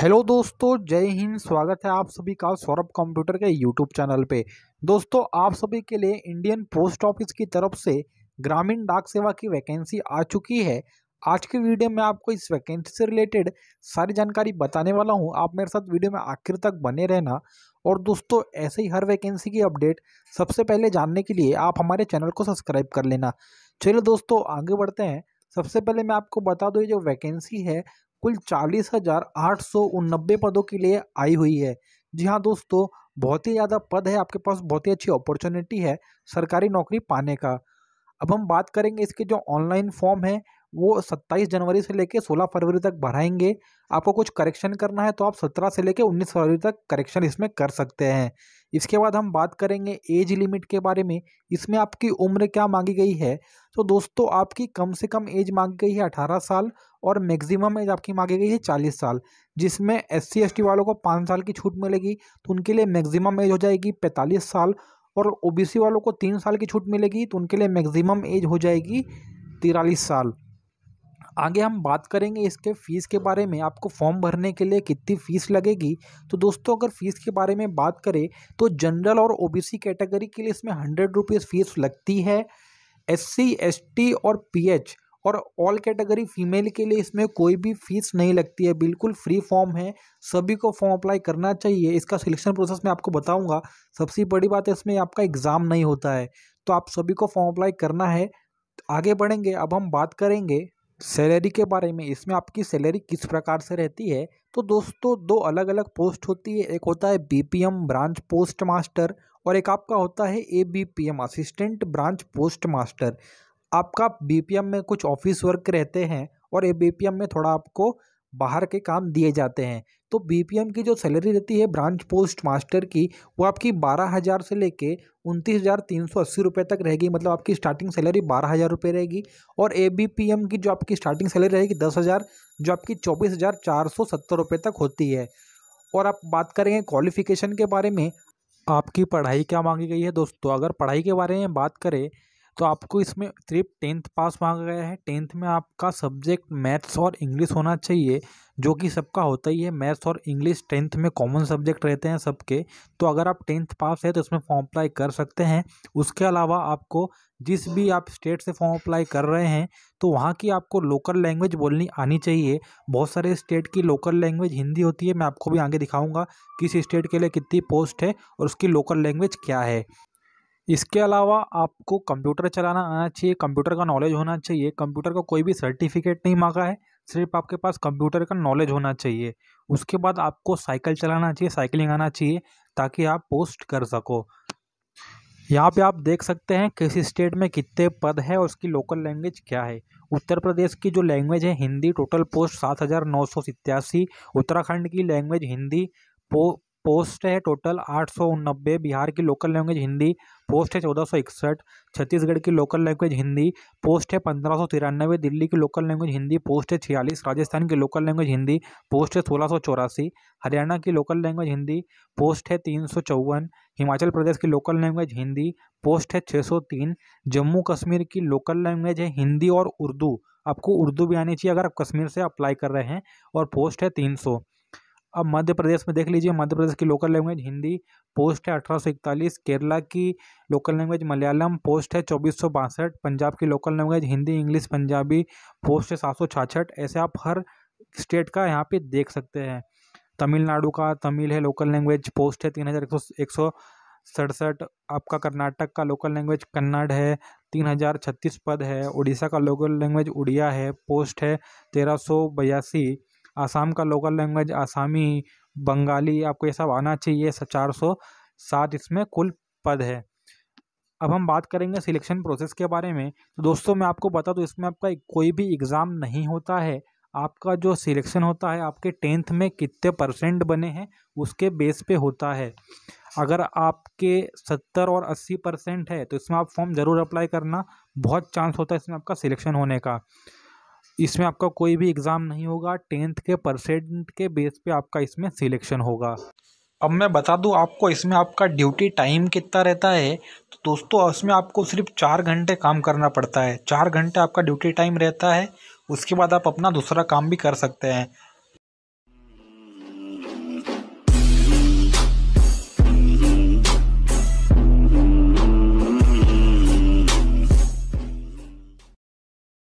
hello दोस्तों जय हिंद स्वागत है आप सभी का सौरभ कंप्यूटर के यूट्यूब चैनल पे दोस्तों आप सभी के लिए इंडियन पोस्ट ऑफिस की तरफ से ग्रामीण डाक सेवा की वैकेंसी आ चुकी है आज के वीडियो में आपको इस वैकेंसी से रिलेटेड सारी जानकारी बताने वाला हूं आप मेरे साथ वीडियो में आखिर तक बने रहना और दोस्तों ऐसे ही हर वैकेंसी की अपडेट सबसे पहले जानने के लिए आप हमारे चैनल को सब्सक्राइब कर लेना चलिए दोस्तों आगे बढ़ते हैं सबसे पहले मैं आपको बता दूँ ये जो वैकेंसी है कुल चालीस हज़ार आठ सौ उनबे पदों के लिए आई हुई है जी हाँ दोस्तों बहुत ही ज़्यादा पद है आपके पास बहुत ही अच्छी अपॉर्चुनिटी है सरकारी नौकरी पाने का अब हम बात करेंगे इसके जो ऑनलाइन फॉर्म है वो 27 जनवरी से लेके 16 फरवरी तक बढ़ाएंगे आपको कुछ करेक्शन करना है तो आप 17 से लेके 19 फरवरी तक करेक्शन इसमें कर सकते हैं इसके बाद हम बात करेंगे एज लिमिट के बारे में इसमें आपकी उम्र क्या मांगी गई है तो दोस्तों आपकी कम से कम एज मांगी गई है अठारह साल और मैक्सिमम एज आपकी मांगी गई है चालीस साल जिसमें एस सी वालों को पाँच साल की छूट मिलेगी तो उनके लिए मैक्सिमम एज हो जाएगी पैंतालीस साल और ओबीसी वालों को तीन साल की छूट मिलेगी तो उनके लिए मैक्सिमम एज हो जाएगी तिरालीस साल आगे हम बात करेंगे इसके फ़ीस के बारे में आपको फॉर्म भरने के लिए कितनी फ़ीस लगेगी तो दोस्तों अगर फ़ीस के बारे में बात करें तो जनरल और ओबीसी कैटेगरी के लिए इसमें हंड्रेड रुपीज़ फ़ीस लगती है एससी एसटी और पीएच और ऑल कैटेगरी फीमेल के लिए इसमें कोई भी फीस नहीं लगती है बिल्कुल फ्री फॉर्म है सभी को फॉर्म अप्लाई करना चाहिए इसका सिलेक्शन प्रोसेस मैं आपको बताऊंगा सबसे बड़ी बात है इसमें आपका एग्ज़ाम नहीं होता है तो आप सभी को फॉर्म अप्लाई करना है आगे बढ़ेंगे अब हम बात करेंगे सैलरी के बारे में इसमें आपकी सैलरी किस प्रकार से रहती है तो दोस्तों दो अलग अलग पोस्ट होती है एक होता है बीपीएम ब्रांच पोस्ट मास्टर और एक आपका होता है ABPM assistant branch post master आपका बीपीएम में कुछ ऑफिस वर्क रहते हैं और एबीपीएम में थोड़ा आपको बाहर के काम दिए जाते हैं तो बीपीएम की जो सैलरी रहती है ब्रांच पोस्ट मास्टर की वो आपकी बारह हज़ार से लेके उनतीस हज़ार तीन सौ अस्सी रुपये तक रहेगी मतलब आपकी स्टार्टिंग सैलरी बारह हज़ार रुपये रहेगी और ए बी पी एम की जो आपकी स्टार्टिंग सैलरी रहेगी दस हज़ार जो आपकी चौबीस हज़ार चार सौ सत्तर रुपये तक होती है और आप बात करेंगे क्वालिफ़िकेशन के बारे में आपकी पढ़ाई क्या मांगी गई है दोस्तों अगर पढ़ाई के बारे में बात करें तो आपको इसमें सिर्फ टेंथ पास मांगा गया है टेंथ में आपका सब्जेक्ट मैथ्स और इंग्लिश होना चाहिए जो कि सबका होता ही है मैथ्स और इंग्लिश टेंथ में कॉमन सब्जेक्ट रहते हैं सबके तो अगर आप टेंथ पास है तो इसमें फॉर्म अप्लाई कर सकते हैं उसके अलावा आपको जिस भी आप स्टेट से फॉर्म अप्लाई कर रहे हैं तो वहाँ की आपको लोकल लैंग्वेज बोलनी आनी चाहिए बहुत सारे स्टेट की लोकल लैंग्वेज हिंदी होती है मैं आपको भी आगे दिखाऊँगा किस स्टेट के लिए कितनी पोस्ट है और उसकी लोकल लैंग्वेज क्या है इसके अलावा आपको कंप्यूटर चलाना आना चाहिए कंप्यूटर का नॉलेज होना चाहिए कंप्यूटर का कोई भी सर्टिफिकेट नहीं मांगा है सिर्फ आपके पास कंप्यूटर का नॉलेज होना चाहिए उसके बाद आपको साइकिल चलाना चाहिए साइकिलिंग आना चाहिए ताकि आप पोस्ट कर सको यहाँ पे आप देख सकते हैं किस स्टेट में कितने पद है और उसकी लोकल लैंग्वेज क्या है उत्तर प्रदेश की जो लैंग्वेज है हिंदी टोटल पोस्ट सात हज़ार नौ सौ उत्तराखंड की लैंग्वेज हिंदी पो पोस्ट है टोटल आठ सौ नब्बे बिहार की लोकल लैंग्वेज हिंदी पोस्ट है चौदह सौ इकसठ छत्तीसगढ़ की लोकल लैंग्वेज हिंदी पोस्ट है पंद्रह सौ तिरानवे दिल्ली की लोकल लैंग्वेज हिंदी पोस्ट है छियालीस राजस्थान की लोकल लैंग्वेज हिंदी पोस्ट है सोलह सौ चौरासी हरियाणा की लोकल लैंग्वेज हिंदी पोस्ट है तीन सौ चौवन हिमाचल प्रदेश की लोकल लैंग्वेज हिंदी पोस्ट है छः सौ तीन जम्मू कश्मीर की लोकल लैंग्वेज है हिंदी और उर्दू आपको उर्दू भी आनी चाहिए अगर आप कश्मीर से अप्लाई कर रहे हैं और पोस्ट है तीन सौ अब मध्य प्रदेश में देख लीजिए मध्य प्रदेश की लोकल लैंग्वेज हिंदी पोस्ट है अठारह केरला की लोकल लैंग्वेज मलयालम पोस्ट है चौबीस पंजाब की local language Hindi English Punjabi post है सात ऐसे आप हर स्टेट का यहाँ पे देख सकते हैं तमिलनाडु का तमिल है लोकल लैंग्वेज पोस्ट है तीन हज़ार एक सौ एक सौ सड़सठ आपका कर्नाटक का लोकल लैंग्वेज कन्नड़ है तीन हज़ार छत्तीस पद है उड़ीसा का लोकल लैंग्वेज उड़िया है पोस्ट है तेरह सौ बयासी आसाम का लोकल लैंग्वेज आसामी बंगाली आपको ये सब आना चाहिए सब चार सौ सात इसमें कुल पद है अब हम बात करेंगे सिलेक्शन प्रोसेस के बारे में तो दोस्तों मैं आपको बता दूँ इसमें आपका कोई भी एग्ज़ाम नहीं होता है आपका जो सिलेक्शन होता है आपके टेंथ में कितने परसेंट बने हैं उसके बेस पे होता है अगर आपके सत्तर और अस्सी परसेंट है तो इसमें आप फॉर्म ज़रूर अप्लाई करना बहुत चांस होता है इसमें आपका सिलेक्शन होने का इसमें आपका कोई भी एग्ज़ाम नहीं होगा टेंथ के परसेंट के बेस पे आपका इसमें सिलेक्शन होगा अब मैं बता दूं आपको इसमें आपका ड्यूटी टाइम कितना रहता है तो दोस्तों इसमें आपको सिर्फ चार घंटे काम करना पड़ता है चार घंटे आपका ड्यूटी टाइम रहता है उसके बाद आप अपना दूसरा काम भी कर सकते हैं